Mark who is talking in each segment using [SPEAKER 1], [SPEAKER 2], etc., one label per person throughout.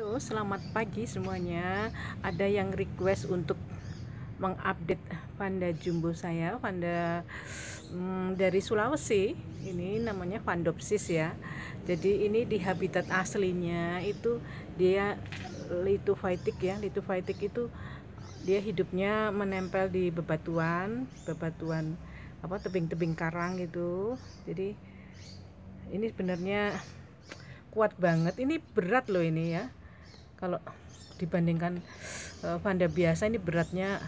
[SPEAKER 1] Halo, selamat pagi semuanya. Ada yang request untuk mengupdate panda jumbo saya, panda hmm, dari Sulawesi. Ini namanya Pandopsis ya. Jadi ini di habitat aslinya itu dia litophytic ya. Litophytic itu dia hidupnya menempel di bebatuan, bebatuan apa tebing-tebing karang gitu. Jadi ini sebenarnya kuat banget. Ini berat loh ini ya kalau dibandingkan panda eh, biasa ini beratnya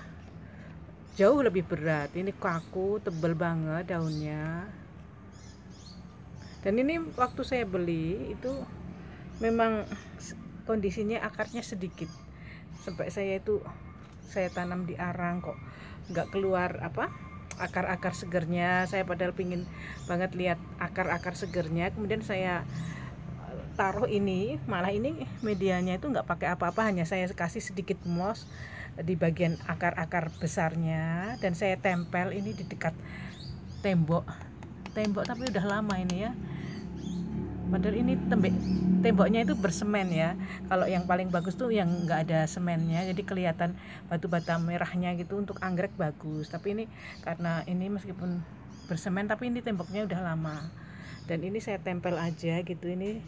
[SPEAKER 1] jauh lebih berat ini kaku tebel banget daunnya dan ini waktu saya beli itu memang kondisinya akarnya sedikit sampai saya itu saya tanam di arang kok nggak keluar apa akar-akar segernya saya padahal pingin banget lihat akar-akar segernya kemudian saya taruh ini malah ini medianya itu nggak pakai apa-apa hanya saya kasih sedikit moss di bagian akar-akar besarnya dan saya tempel ini di dekat tembok tembok tapi udah lama ini ya padahal ini tembok temboknya itu bersemen ya kalau yang paling bagus tuh yang nggak ada semennya jadi kelihatan batu bata merahnya gitu untuk anggrek bagus tapi ini karena ini meskipun bersemen tapi ini temboknya udah lama dan ini saya tempel aja gitu ini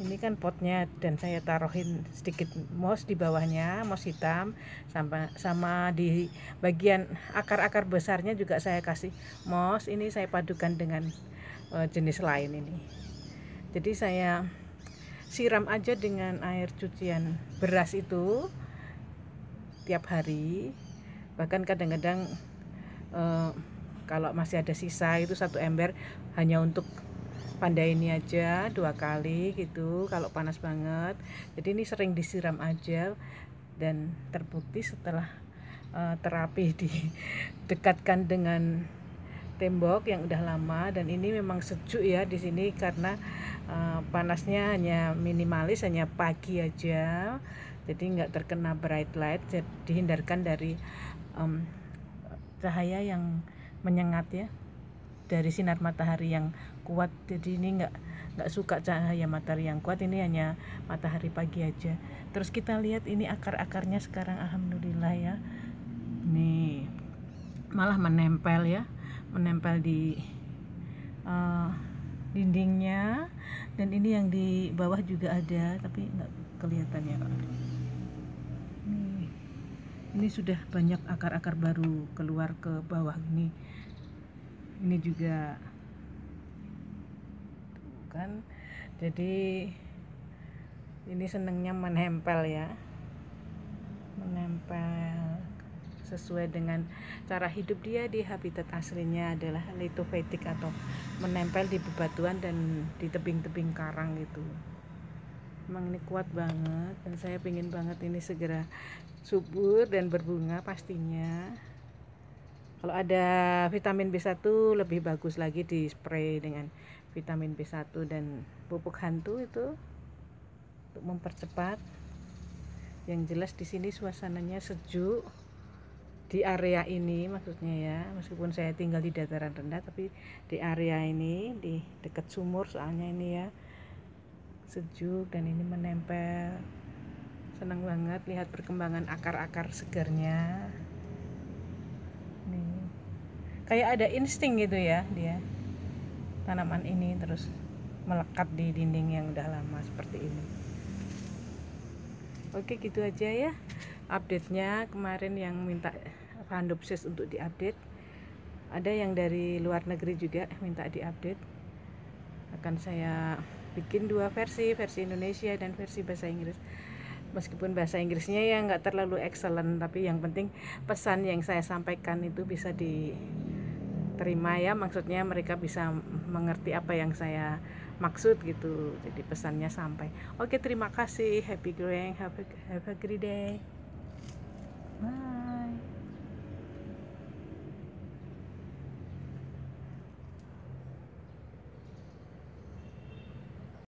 [SPEAKER 1] ini kan potnya dan saya taruhin sedikit moss di bawahnya moss hitam sama sama di bagian akar-akar besarnya juga saya kasih moss. ini saya padukan dengan uh, jenis lain ini jadi saya siram aja dengan air cucian beras itu tiap hari bahkan kadang-kadang uh, kalau masih ada sisa itu satu ember hanya untuk pandai ini aja dua kali gitu kalau panas banget jadi ini sering disiram aja dan terbukti setelah uh, terapi didekatkan dengan tembok yang udah lama dan ini memang sejuk ya di sini karena uh, panasnya hanya minimalis hanya pagi aja jadi nggak terkena bright light jadi dihindarkan dari um, cahaya yang menyengat ya dari sinar matahari yang kuat jadi ini nggak nggak suka cahaya matahari yang kuat ini hanya matahari pagi aja terus kita lihat ini akar akarnya sekarang alhamdulillah ya nih malah menempel ya menempel di uh, dindingnya dan ini yang di bawah juga ada tapi nggak kelihatan ya pak ini sudah banyak akar-akar baru keluar ke bawah ini ini juga bukan kan jadi ini senengnya menempel ya menempel sesuai dengan cara hidup dia di habitat aslinya adalah litofetik atau menempel di bebatuan dan di tebing-tebing karang gitu emang ini kuat banget dan saya pingin banget ini segera subur dan berbunga pastinya kalau ada vitamin B1 lebih bagus lagi di spray dengan vitamin B1 dan pupuk hantu itu untuk mempercepat. Yang jelas di sini suasananya sejuk di area ini maksudnya ya meskipun saya tinggal di dataran rendah tapi di area ini di dekat sumur soalnya ini ya sejuk dan ini menempel senang banget lihat perkembangan akar-akar segarnya kayak ada insting gitu ya dia tanaman ini terus melekat di dinding yang udah lama seperti ini oke gitu aja ya update-nya kemarin yang minta randopsis untuk di update ada yang dari luar negeri juga minta diupdate akan saya bikin dua versi versi Indonesia dan versi bahasa Inggris meskipun bahasa Inggrisnya ya nggak terlalu excellent tapi yang penting pesan yang saya sampaikan itu bisa di terima ya maksudnya mereka bisa mengerti apa yang saya maksud gitu jadi pesannya sampai oke terima kasih happy growing have a, have a great day bye